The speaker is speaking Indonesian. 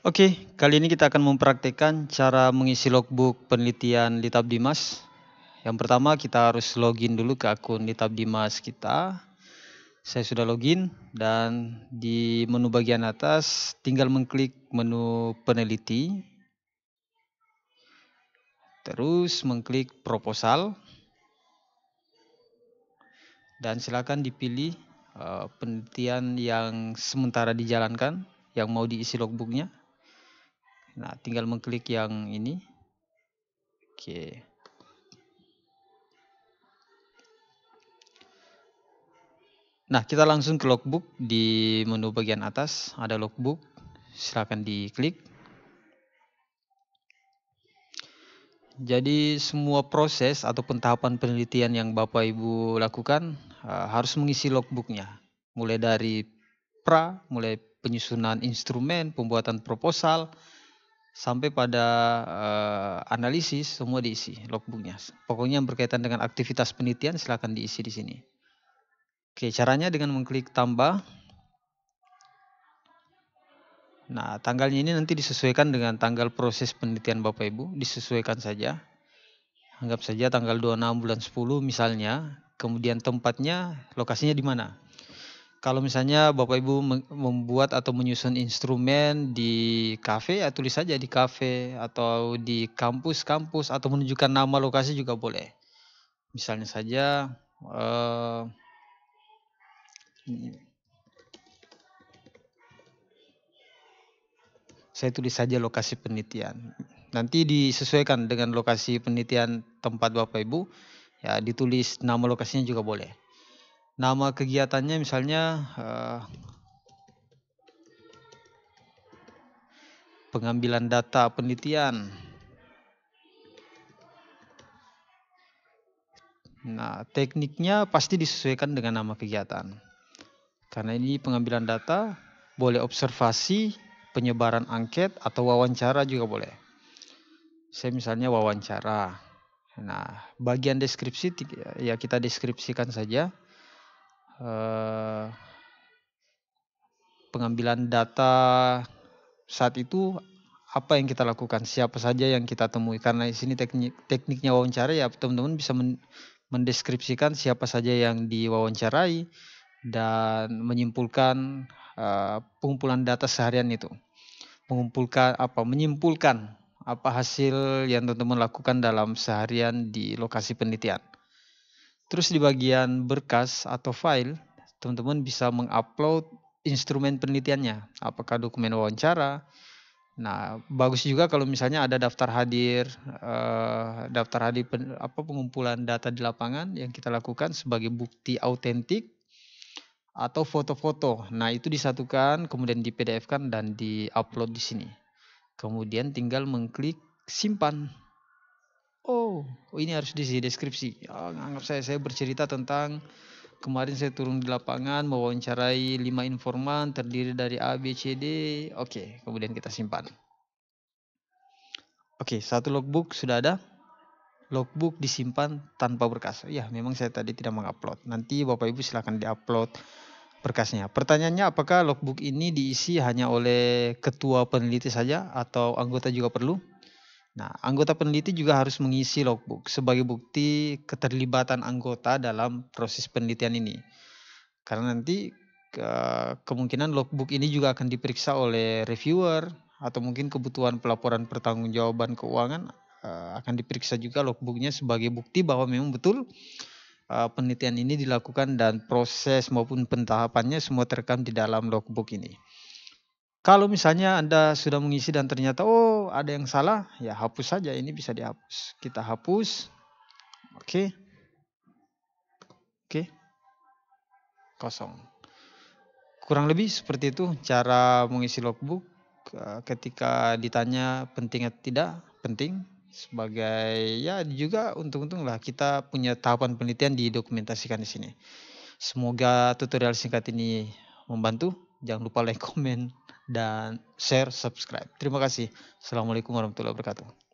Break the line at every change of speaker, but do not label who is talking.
Oke, kali ini kita akan mempraktikkan cara mengisi logbook penelitian Litab Dimas. Yang pertama kita harus login dulu ke akun Litab Dimas kita. Saya sudah login dan di menu bagian atas tinggal mengklik menu peneliti. Terus mengklik proposal. Dan silakan dipilih eh, penelitian yang sementara dijalankan, yang mau diisi logbooknya. Nah, tinggal mengklik yang ini. Oke. Nah, kita langsung ke logbook di menu bagian atas ada logbook. Silakan diklik. Jadi semua proses ataupun tahapan penelitian yang Bapak Ibu lakukan uh, harus mengisi logbooknya. Mulai dari pra, mulai penyusunan instrumen, pembuatan proposal, sampai pada uh, analisis semua diisi logbooknya. Pokoknya yang berkaitan dengan aktivitas penelitian silahkan diisi di sini. Oke, caranya dengan mengklik tambah. Nah, tanggalnya ini nanti disesuaikan dengan tanggal proses penelitian Bapak Ibu, disesuaikan saja. Anggap saja tanggal 26 bulan 10 misalnya, kemudian tempatnya, lokasinya di mana? Kalau misalnya Bapak Ibu membuat atau menyusun instrumen di kafe, ya tulis saja di kafe atau di kampus-kampus atau menunjukkan nama lokasi juga boleh. Misalnya saja eh, saya tulis saja lokasi penelitian. Nanti disesuaikan dengan lokasi penelitian tempat Bapak Ibu, ya ditulis nama lokasinya juga boleh nama kegiatannya misalnya uh, pengambilan data penelitian. Nah, tekniknya pasti disesuaikan dengan nama kegiatan. Karena ini pengambilan data, boleh observasi, penyebaran angket atau wawancara juga boleh. Saya misalnya wawancara. Nah, bagian deskripsi ya kita deskripsikan saja Eh, pengambilan data saat itu apa yang kita lakukan, siapa saja yang kita temui. Karena di sini teknik tekniknya wawancara ya teman-teman bisa men, mendeskripsikan siapa saja yang diwawancarai dan menyimpulkan uh, pengumpulan data seharian itu. Mengumpulkan apa menyimpulkan apa hasil yang teman-teman lakukan dalam seharian di lokasi penelitian. Terus di bagian berkas atau file, teman-teman bisa mengupload instrumen penelitiannya, apakah dokumen wawancara. Nah, bagus juga kalau misalnya ada daftar hadir, eh, daftar hadir apa pengumpulan data di lapangan yang kita lakukan sebagai bukti autentik atau foto-foto. Nah, itu disatukan, kemudian di PDF-kan dan di-upload di sini. Kemudian tinggal mengklik simpan oh, ini harus diisi deskripsi Oh, anggap saya saya bercerita tentang kemarin saya turun di lapangan mewawancarai lima informan terdiri dari A B C D oke okay, kemudian kita simpan oke okay, satu logbook sudah ada logbook disimpan tanpa berkas ya memang saya tadi tidak mengupload nanti bapak ibu silahkan diupload berkasnya. Pertanyaannya apakah logbook ini diisi hanya oleh ketua peneliti saja atau anggota juga perlu? Nah, anggota peneliti juga harus mengisi logbook sebagai bukti keterlibatan anggota dalam proses penelitian ini. Karena nanti ke, kemungkinan logbook ini juga akan diperiksa oleh reviewer atau mungkin kebutuhan pelaporan pertanggungjawaban keuangan uh, akan diperiksa juga logbooknya sebagai bukti bahwa memang betul uh, penelitian ini dilakukan dan proses maupun pentahapannya semua terekam di dalam logbook ini. Kalau misalnya Anda sudah mengisi dan ternyata oh ada yang salah, ya hapus saja. Ini bisa dihapus. Kita hapus. Oke. Oke. Kosong. Kurang lebih seperti itu cara mengisi logbook eh, ketika ditanya penting atau tidak, penting sebagai ya juga untung untunglah kita punya tahapan penelitian didokumentasikan di sini. Semoga tutorial singkat ini membantu. Jangan lupa like, comment, dan share subscribe. Terima kasih. Assalamualaikum warahmatullahi wabarakatuh.